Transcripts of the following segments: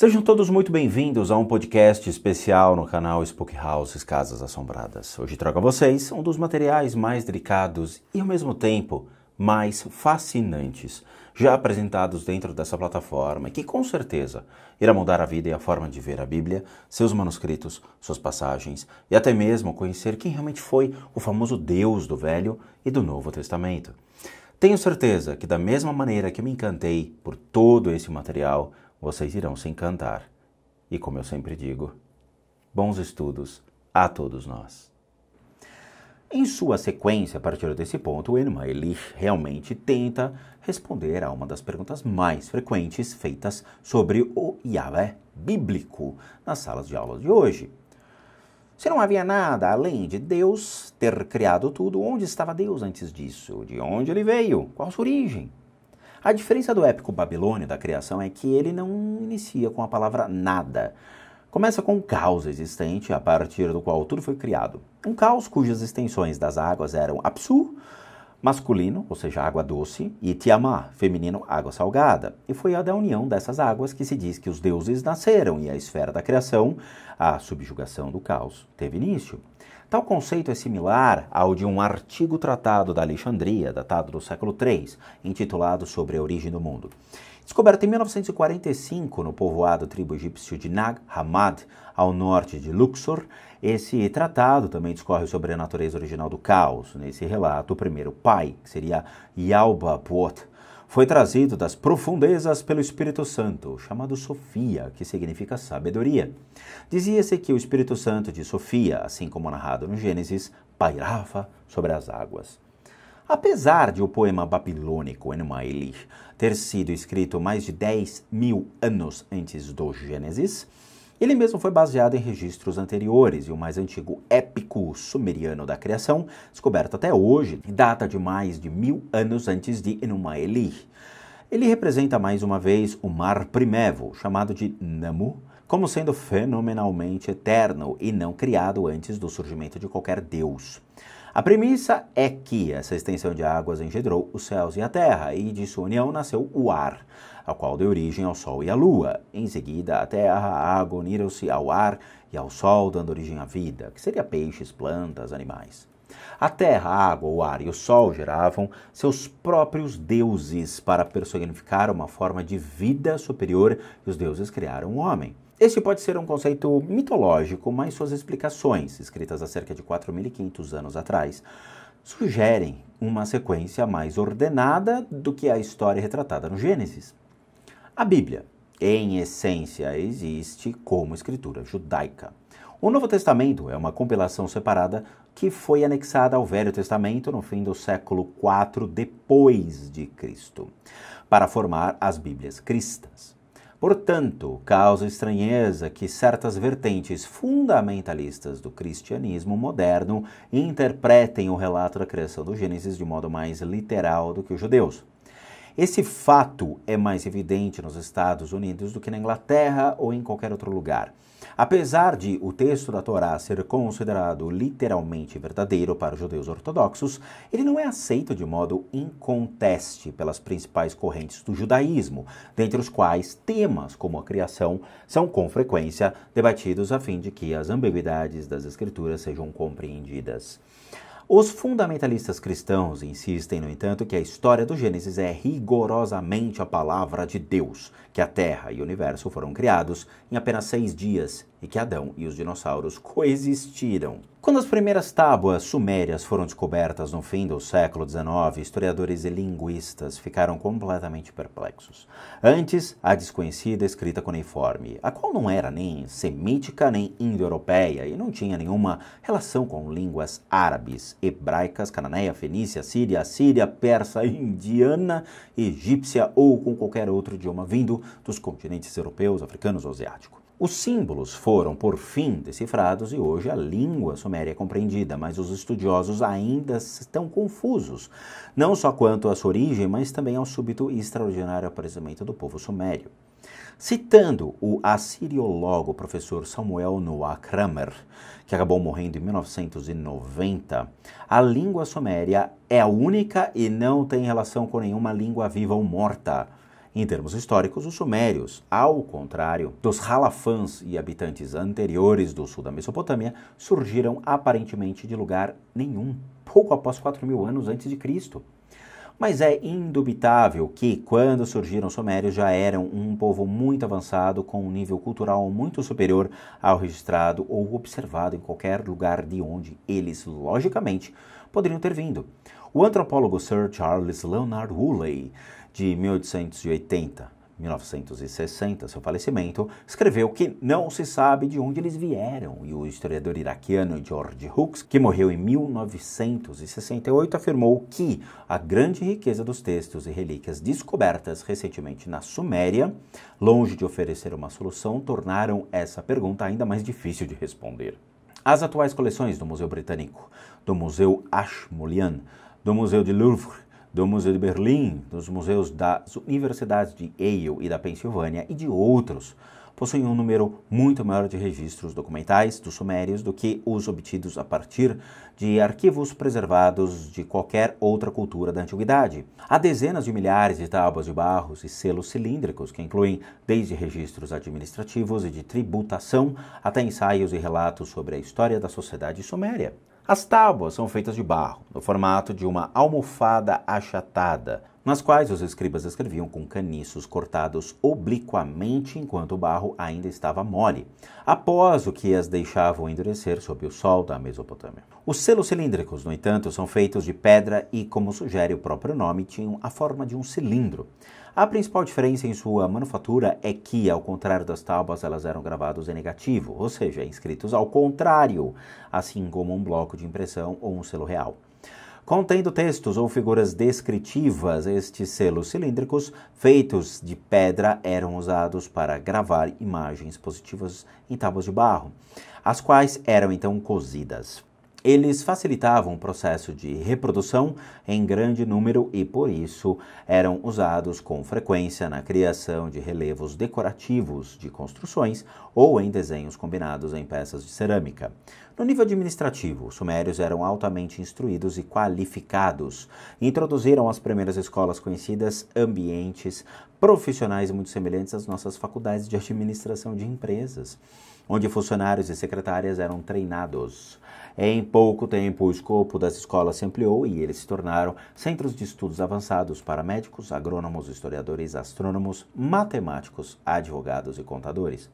Sejam todos muito bem-vindos a um podcast especial no canal Spook Houses Casas Assombradas. Hoje trago a vocês um dos materiais mais delicados e, ao mesmo tempo, mais fascinantes já apresentados dentro dessa plataforma e que com certeza irá mudar a vida e a forma de ver a Bíblia, seus manuscritos, suas passagens e até mesmo conhecer quem realmente foi o famoso Deus do Velho e do Novo Testamento. Tenho certeza que, da mesma maneira que me encantei por todo esse material, vocês irão se encantar. E como eu sempre digo, bons estudos a todos nós. Em sua sequência, a partir desse ponto, o Enuma Elish realmente tenta responder a uma das perguntas mais frequentes feitas sobre o Yahvé bíblico nas salas de aula de hoje. Se não havia nada além de Deus ter criado tudo, onde estava Deus antes disso? De onde ele veio? Qual sua origem? A diferença do épico babilônio da criação é que ele não inicia com a palavra nada. Começa com um caos existente, a partir do qual tudo foi criado. Um caos cujas extensões das águas eram Apsu, masculino, ou seja, água doce, e Tiamá, feminino, água salgada. E foi a da união dessas águas que se diz que os deuses nasceram e a esfera da criação, a subjugação do caos, teve início. Tal conceito é similar ao de um artigo tratado da Alexandria, datado do século III, intitulado Sobre a Origem do Mundo. Descoberto em 1945 no povoado tribo egípcio de Nag Hammad, ao norte de Luxor, esse tratado também discorre sobre a natureza original do caos. Nesse relato, o primeiro pai, que seria Yalba Puot, foi trazido das profundezas pelo Espírito Santo, chamado Sofia, que significa sabedoria. Dizia-se que o Espírito Santo de Sofia, assim como narrado no Gênesis, pairava sobre as águas. Apesar de o poema babilônico Enuma Elish ter sido escrito mais de 10 mil anos antes do Gênesis, ele mesmo foi baseado em registros anteriores e o mais antigo épico sumeriano da criação, descoberto até hoje, data de mais de mil anos antes de Enuma Ele representa mais uma vez o mar primevo, chamado de Namu, como sendo fenomenalmente eterno e não criado antes do surgimento de qualquer deus. A premissa é que essa extensão de águas engendrou os céus e a terra, e de sua união nasceu o ar, a qual deu origem ao sol e à lua. Em seguida, a terra, a água uniram-se ao ar e ao sol, dando origem à vida, que seria peixes, plantas, animais. A terra, a água, o ar e o sol geravam seus próprios deuses para personificar uma forma de vida superior, e os deuses criaram o homem. Este pode ser um conceito mitológico, mas suas explicações, escritas há cerca de 4.500 anos atrás, sugerem uma sequência mais ordenada do que a história retratada no Gênesis. A Bíblia, em essência, existe como escritura judaica. O Novo Testamento é uma compilação separada que foi anexada ao Velho Testamento no fim do século IV depois de Cristo, para formar as Bíblias cristãs. Portanto, causa estranheza que certas vertentes fundamentalistas do cristianismo moderno interpretem o relato da criação do Gênesis de modo mais literal do que os judeus. Esse fato é mais evidente nos Estados Unidos do que na Inglaterra ou em qualquer outro lugar. Apesar de o texto da Torá ser considerado literalmente verdadeiro para os judeus ortodoxos, ele não é aceito de modo inconteste pelas principais correntes do judaísmo, dentre os quais temas como a criação são com frequência debatidos a fim de que as ambiguidades das escrituras sejam compreendidas. Os fundamentalistas cristãos insistem, no entanto, que a história do Gênesis é rigorosamente a palavra de Deus, que a Terra e o Universo foram criados em apenas seis dias e que Adão e os dinossauros coexistiram. Quando as primeiras tábuas sumérias foram descobertas no fim do século XIX, historiadores e linguistas ficaram completamente perplexos. Antes, a desconhecida escrita cuneiforme, a qual não era nem semítica nem indo-europeia e não tinha nenhuma relação com línguas árabes, hebraicas, cananeia, fenícia, síria, assíria, persa, indiana, egípcia ou com qualquer outro idioma vindo dos continentes europeus, africanos ou asiáticos. Os símbolos foram, por fim, decifrados e hoje a língua suméria é compreendida, mas os estudiosos ainda estão confusos, não só quanto à sua origem, mas também ao súbito e extraordinário aparecimento do povo sumério. Citando o assiriologo professor Samuel Noah Kramer, que acabou morrendo em 1990, a língua suméria é única e não tem relação com nenhuma língua viva ou morta. Em termos históricos, os sumérios, ao contrário dos halafãs e habitantes anteriores do sul da Mesopotâmia, surgiram aparentemente de lugar nenhum, pouco após 4 mil anos antes de Cristo. Mas é indubitável que, quando surgiram os sumérios, já eram um povo muito avançado, com um nível cultural muito superior ao registrado ou observado em qualquer lugar de onde eles, logicamente, poderiam ter vindo. O antropólogo Sir Charles Leonard Woolley de 1880, 1960, seu falecimento, escreveu que não se sabe de onde eles vieram, e o historiador iraquiano George Hooks, que morreu em 1968, afirmou que a grande riqueza dos textos e relíquias descobertas recentemente na Suméria, longe de oferecer uma solução, tornaram essa pergunta ainda mais difícil de responder. As atuais coleções do Museu Britânico, do Museu Ashmolean, do Museu de Louvre, do Museu de Berlim, dos museus das universidades de Yale e da Pensilvânia e de outros possuem um número muito maior de registros documentais dos sumérios do que os obtidos a partir de arquivos preservados de qualquer outra cultura da antiguidade. Há dezenas de milhares de tábuas de barros e selos cilíndricos, que incluem desde registros administrativos e de tributação até ensaios e relatos sobre a história da sociedade suméria. As tábuas são feitas de barro, no formato de uma almofada achatada, nas quais os escribas escreviam com caniços cortados obliquamente enquanto o barro ainda estava mole, após o que as deixavam endurecer sob o sol da Mesopotâmia. Os selos cilíndricos, no entanto, são feitos de pedra e, como sugere o próprio nome, tinham a forma de um cilindro. A principal diferença em sua manufatura é que, ao contrário das tábuas, elas eram gravadas em negativo, ou seja, inscritos ao contrário, assim como um bloco de impressão ou um selo real contendo textos ou figuras descritivas. Estes selos cilíndricos, feitos de pedra, eram usados para gravar imagens positivas em tábuas de barro, as quais eram então cozidas. Eles facilitavam o processo de reprodução em grande número e, por isso, eram usados com frequência na criação de relevos decorativos de construções ou em desenhos combinados em peças de cerâmica. No nível administrativo, os sumérios eram altamente instruídos e qualificados. Introduziram as primeiras escolas conhecidas, ambientes profissionais muito semelhantes às nossas faculdades de administração de empresas, onde funcionários e secretárias eram treinados. Em pouco tempo, o escopo das escolas se ampliou e eles se tornaram centros de estudos avançados para médicos, agrônomos, historiadores, astrônomos, matemáticos, advogados e contadores.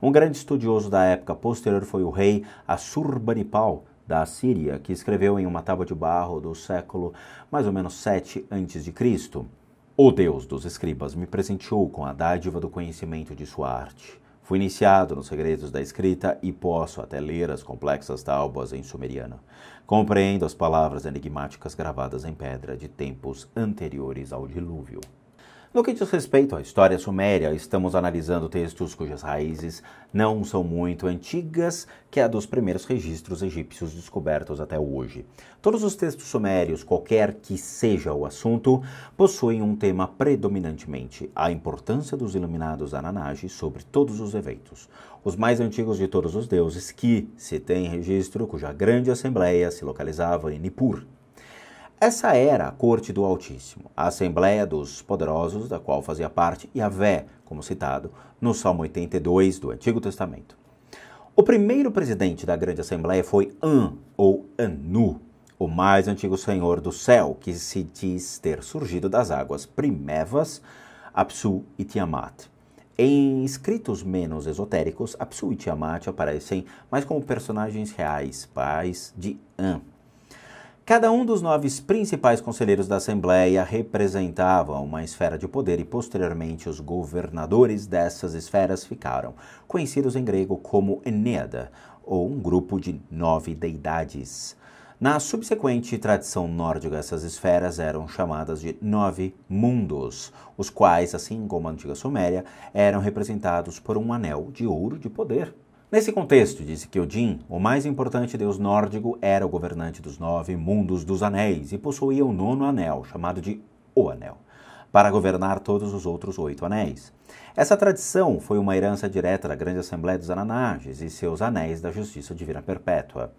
Um grande estudioso da época posterior foi o rei Assurbanipal, da Síria, que escreveu em uma tábua de barro do século mais ou menos 7 a.C. O Deus dos escribas me presenteou com a dádiva do conhecimento de sua arte. Fui iniciado nos segredos da escrita e posso até ler as complexas tábuas em sumeriano. Compreendo as palavras enigmáticas gravadas em pedra de tempos anteriores ao dilúvio. No que diz respeito à história suméria, estamos analisando textos cujas raízes não são muito antigas que a dos primeiros registros egípcios descobertos até hoje. Todos os textos sumérios, qualquer que seja o assunto, possuem um tema predominantemente a importância dos iluminados Ananage sobre todos os eventos. Os mais antigos de todos os deuses que se tem registro, cuja grande assembleia se localizava em Nippur, essa era a corte do Altíssimo, a Assembleia dos Poderosos, da qual fazia parte Yahvé, como citado no Salmo 82 do Antigo Testamento. O primeiro presidente da Grande Assembleia foi An, ou Anu, o mais antigo senhor do céu, que se diz ter surgido das águas primevas, Apsu e Tiamat. Em escritos menos esotéricos, Apsu e Tiamat aparecem mais como personagens reais, pais de An Cada um dos nove principais conselheiros da Assembleia representava uma esfera de poder e, posteriormente, os governadores dessas esferas ficaram conhecidos em grego como Eneada, ou um grupo de nove deidades. Na subsequente tradição nórdica, essas esferas eram chamadas de nove mundos, os quais, assim como a antiga Suméria, eram representados por um anel de ouro de poder Nesse contexto, disse que Odin, o mais importante deus nórdico, era o governante dos nove mundos dos anéis e possuía o nono anel, chamado de O Anel, para governar todos os outros oito anéis. Essa tradição foi uma herança direta da Grande Assembleia dos Ananages e seus Anéis da Justiça Divina Perpétua.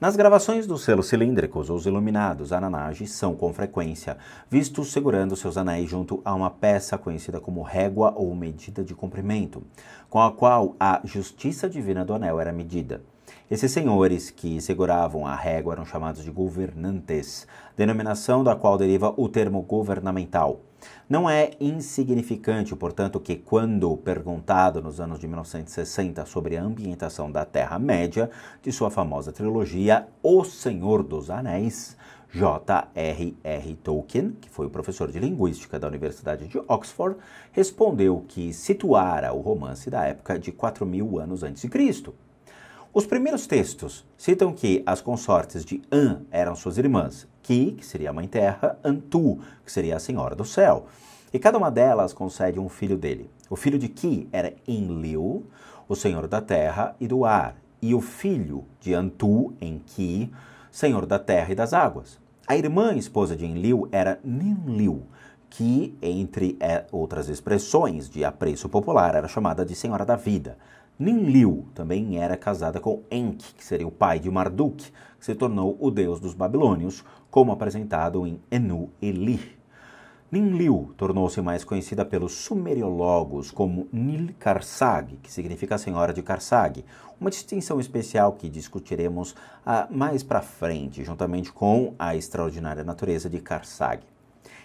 Nas gravações dos selos cilíndricos, os iluminados Ananage são com frequência vistos segurando seus anéis junto a uma peça conhecida como régua ou medida de comprimento, com a qual a justiça divina do anel era medida. Esses senhores que seguravam a régua eram chamados de governantes, denominação da qual deriva o termo governamental. Não é insignificante, portanto, que quando perguntado nos anos de 1960 sobre a ambientação da Terra-média, de sua famosa trilogia O Senhor dos Anéis, J.R.R. Tolkien, que foi o professor de linguística da Universidade de Oxford, respondeu que situara o romance da época de 4 mil anos antes de Cristo, os primeiros textos citam que as consortes de An eram suas irmãs, Ki, que seria a mãe terra, Antu, que seria a senhora do céu. E cada uma delas concede um filho dele. O filho de Ki era Enlil, o senhor da terra e do ar, e o filho de Antu, em Ki, senhor da terra e das águas. A irmã esposa de Enlil era Ninlil, que, entre eh, outras expressões de apreço popular, era chamada de Senhora da Vida. Ninlil também era casada com Enki, que seria o pai de Marduk, que se tornou o deus dos babilônios, como apresentado em Enu Eli. Ninlil tornou-se mais conhecida pelos sumeriologos como Nilkarsag, que significa Senhora de Karsag, uma distinção especial que discutiremos ah, mais para frente, juntamente com a extraordinária natureza de Karsag.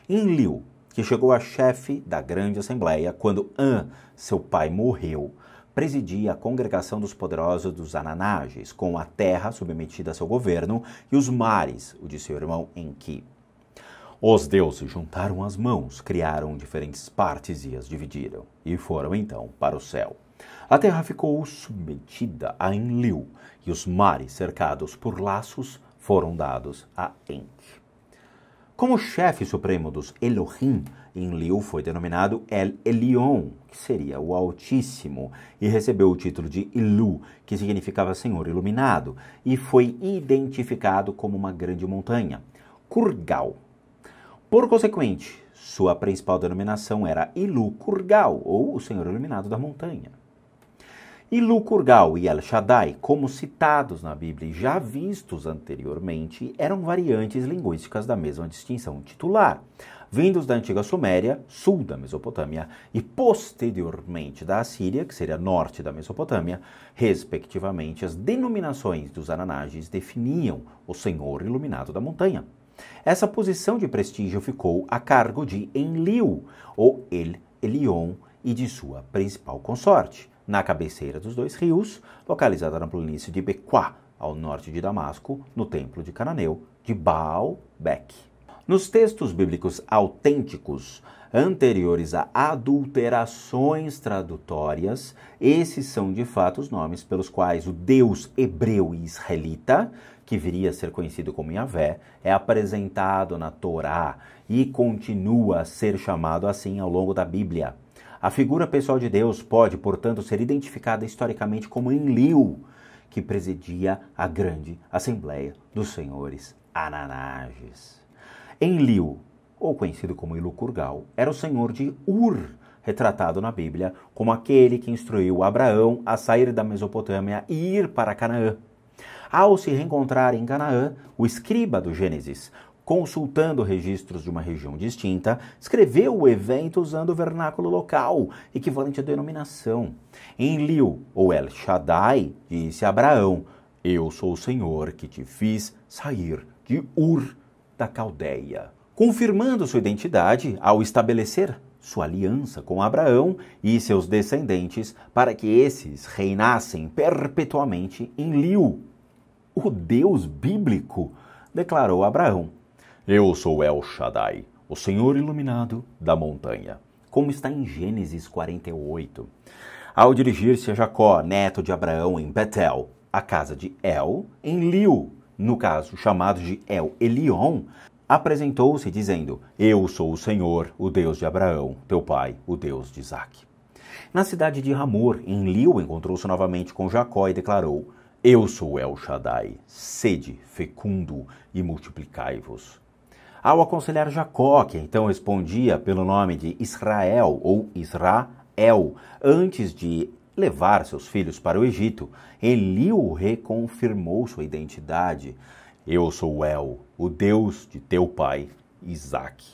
Enlil, que chegou a chefe da Grande Assembleia quando An, seu pai, morreu, presidia a congregação dos poderosos dos Ananages, com a terra submetida a seu governo e os mares, o de seu irmão Enki. Os deuses juntaram as mãos, criaram diferentes partes e as dividiram, e foram então para o céu. A terra ficou submetida a Enlil, e os mares, cercados por laços, foram dados a Enki. Como chefe supremo dos Elohim, em Liu foi denominado El Elion, que seria o Altíssimo, e recebeu o título de Ilu, que significava Senhor Iluminado, e foi identificado como uma grande montanha, Kurgal. Por consequente, sua principal denominação era Ilu Kurgal, ou o Senhor Iluminado da Montanha. E Lucurgal e El Shaddai, como citados na Bíblia e já vistos anteriormente, eram variantes linguísticas da mesma distinção titular, vindos da antiga Suméria, sul da Mesopotâmia, e posteriormente da Assíria, que seria norte da Mesopotâmia, respectivamente, as denominações dos Ananages definiam o Senhor iluminado da montanha. Essa posição de prestígio ficou a cargo de Enlil, ou El Elion, e de sua principal consorte na cabeceira dos dois rios, localizada na planície de Bequá, ao norte de Damasco, no templo de Cananeu, de Baalbek. Nos textos bíblicos autênticos, anteriores a adulterações tradutórias, esses são de fato os nomes pelos quais o Deus hebreu e israelita, que viria a ser conhecido como Yahvé, é apresentado na Torá e continua a ser chamado assim ao longo da Bíblia. A figura pessoal de Deus pode, portanto, ser identificada historicamente como Enlil, que presidia a grande Assembleia dos Senhores Ananages. Enlil, ou conhecido como Ilucurgal, era o senhor de Ur, retratado na Bíblia como aquele que instruiu Abraão a sair da Mesopotâmia e ir para Canaã. Ao se reencontrar em Canaã, o escriba do Gênesis consultando registros de uma região distinta, escreveu o evento usando o vernáculo local, equivalente à denominação. Em Liu, ou El Shaddai, disse Abraão: Eu sou o Senhor que te fiz sair de Ur da Caldeia. Confirmando sua identidade ao estabelecer sua aliança com Abraão e seus descendentes para que esses reinassem perpetuamente em Liu. O Deus bíblico declarou Abraão eu sou El Shaddai, o Senhor iluminado da montanha, como está em Gênesis 48. Ao dirigir-se a Jacó, neto de Abraão, em Betel, a casa de El, em Liu, no caso chamado de El Elion, apresentou-se dizendo: Eu sou o Senhor, o Deus de Abraão, teu pai, o Deus de Isaac. Na cidade de Ramor, em Liu, encontrou-se novamente com Jacó e declarou: Eu sou El Shaddai, sede, fecundo e multiplicai-vos ao aconselhar Jacó, que então respondia pelo nome de Israel ou Israel, antes de levar seus filhos para o Egito, Eli o reconfirmou sua identidade. Eu sou El, o Deus de teu pai, Isaac.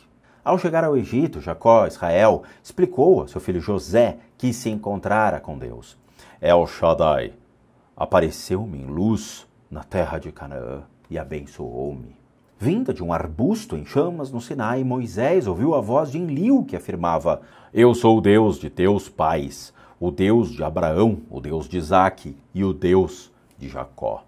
Ao chegar ao Egito, Jacó, Israel, explicou a seu filho José que se encontrara com Deus. El Shaddai apareceu-me em luz na terra de Canaã e abençoou-me. Vinda de um arbusto em chamas no Sinai, Moisés ouviu a voz de Enlil que afirmava: Eu sou o Deus de teus pais, o Deus de Abraão, o Deus de Isaque e o Deus de Jacó.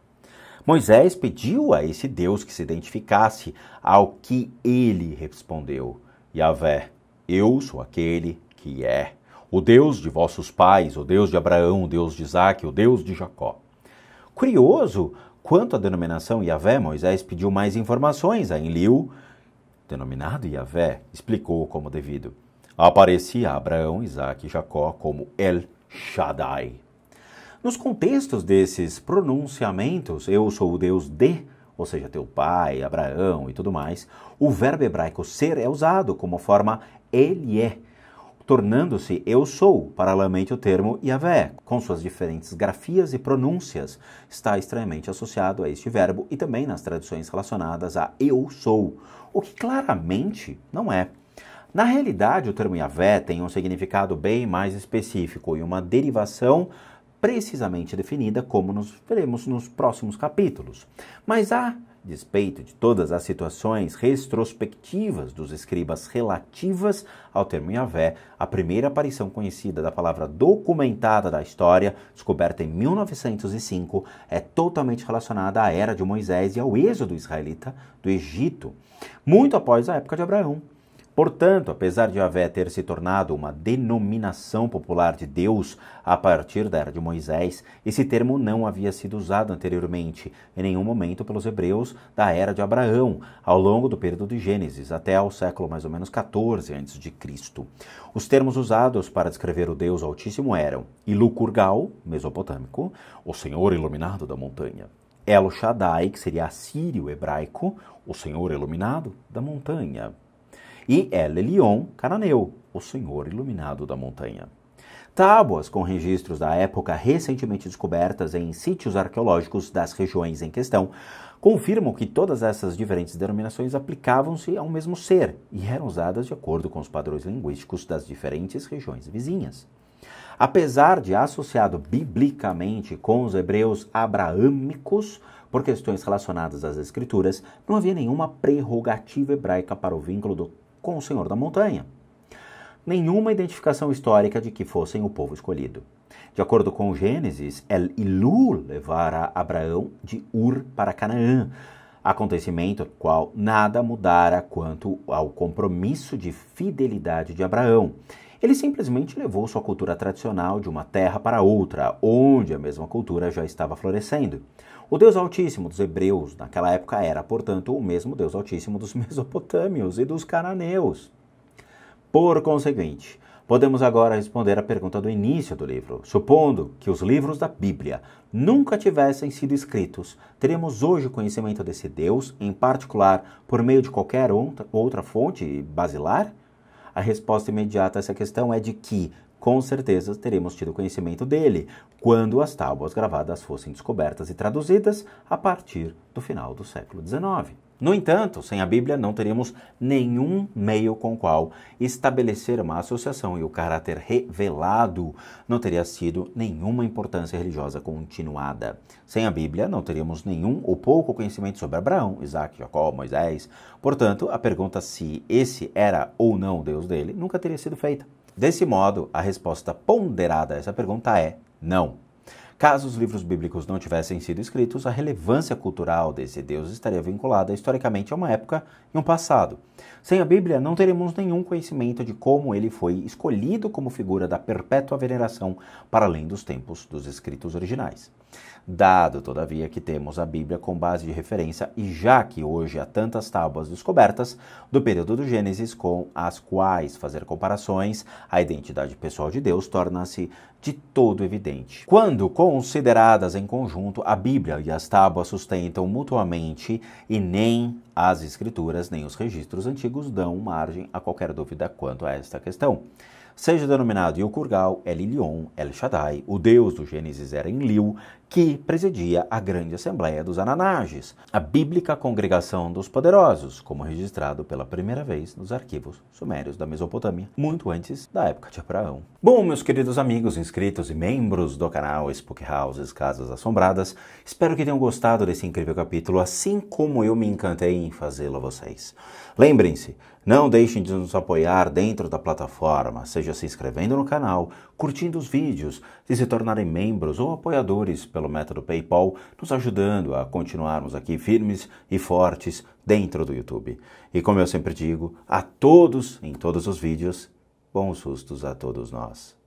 Moisés pediu a esse Deus que se identificasse, ao que ele respondeu: Yahvé, eu sou aquele que é, o Deus de vossos pais, o Deus de Abraão, o Deus de Isaque, o Deus de Jacó. Curioso, Quanto à denominação Yahvé, Moisés pediu mais informações a Enlil, denominado Yahvé, explicou como devido. Aparecia Abraão, Isaac e Jacó como El Shaddai. Nos contextos desses pronunciamentos, eu sou o Deus de, ou seja, teu pai, Abraão e tudo mais, o verbo hebraico ser é usado como forma ele é, tornando-se eu sou, paralelamente o termo Yahvé, com suas diferentes grafias e pronúncias, está estranhamente associado a este verbo e também nas tradições relacionadas a eu sou, o que claramente não é. Na realidade, o termo Yahvé tem um significado bem mais específico e uma derivação precisamente definida, como nos veremos nos próximos capítulos. Mas há Despeito de todas as situações retrospectivas dos escribas relativas ao termo Yahvé, a primeira aparição conhecida da palavra documentada da história, descoberta em 1905, é totalmente relacionada à era de Moisés e ao êxodo israelita do Egito, muito após a época de Abraão. Portanto, apesar de Javé ter se tornado uma denominação popular de Deus a partir da era de Moisés, esse termo não havia sido usado anteriormente em nenhum momento pelos hebreus da era de Abraão, ao longo do período de Gênesis, até ao século mais ou menos 14 a.C. Os termos usados para descrever o Deus Altíssimo eram Ilukurgal, mesopotâmico, o Senhor iluminado da montanha, El Shaddai, que seria assírio hebraico, o Senhor iluminado da montanha e El Elion Cananeu, o Senhor Iluminado da Montanha. Tábuas com registros da época recentemente descobertas em sítios arqueológicos das regiões em questão confirmam que todas essas diferentes denominações aplicavam-se a um mesmo ser e eram usadas de acordo com os padrões linguísticos das diferentes regiões vizinhas. Apesar de associado biblicamente com os hebreus abraâmicos, por questões relacionadas às escrituras, não havia nenhuma prerrogativa hebraica para o vínculo do com o Senhor da Montanha. Nenhuma identificação histórica de que fossem o povo escolhido. De acordo com Gênesis, El Ilu levara Abraão de Ur para Canaã, acontecimento qual nada mudara quanto ao compromisso de fidelidade de Abraão. Ele simplesmente levou sua cultura tradicional de uma terra para outra, onde a mesma cultura já estava florescendo. O Deus Altíssimo dos hebreus naquela época era, portanto, o mesmo Deus Altíssimo dos mesopotâmios e dos cananeus. Por conseguinte, podemos agora responder à pergunta do início do livro. Supondo que os livros da Bíblia nunca tivessem sido escritos, teremos hoje conhecimento desse Deus, em particular, por meio de qualquer outra fonte basilar? A resposta imediata a essa questão é de que com certeza teremos tido conhecimento dele quando as tábuas gravadas fossem descobertas e traduzidas a partir do final do século XIX. No entanto, sem a Bíblia não teríamos nenhum meio com o qual estabelecer uma associação e o caráter revelado não teria sido nenhuma importância religiosa continuada. Sem a Bíblia não teríamos nenhum ou pouco conhecimento sobre Abraão, Isaac, Jacó, Moisés. Portanto, a pergunta se esse era ou não o Deus dele nunca teria sido feita. Desse modo, a resposta ponderada a essa pergunta é não. Caso os livros bíblicos não tivessem sido escritos, a relevância cultural desse Deus estaria vinculada historicamente a uma época e um passado. Sem a Bíblia, não teremos nenhum conhecimento de como ele foi escolhido como figura da perpétua veneração para além dos tempos dos escritos originais. Dado, todavia, que temos a Bíblia com base de referência e já que hoje há tantas tábuas descobertas do período do Gênesis com as quais fazer comparações, a identidade pessoal de Deus torna-se de todo evidente. Quando consideradas em conjunto, a Bíblia e as tábuas sustentam mutuamente e nem as escrituras nem os registros antigos dão margem a qualquer dúvida quanto a esta questão. Seja denominado Yocurgal, El Ilion, El Shaddai, o deus do Gênesis era Enlil que presidia a grande assembleia dos Ananages, a bíblica congregação dos poderosos, como registrado pela primeira vez nos arquivos sumérios da Mesopotâmia, muito antes da época de Abraão. Bom, meus queridos amigos inscritos e membros do canal Spook Houses Casas Assombradas, espero que tenham gostado desse incrível capítulo, assim como eu me encantei em fazê-lo a vocês. Lembrem-se, não deixem de nos apoiar dentro da plataforma, seja se inscrevendo no canal, curtindo os vídeos, e se tornarem membros ou apoiadores pelo método PayPal, nos ajudando a continuarmos aqui firmes e fortes dentro do YouTube. E como eu sempre digo, a todos, em todos os vídeos, bons sustos a todos nós.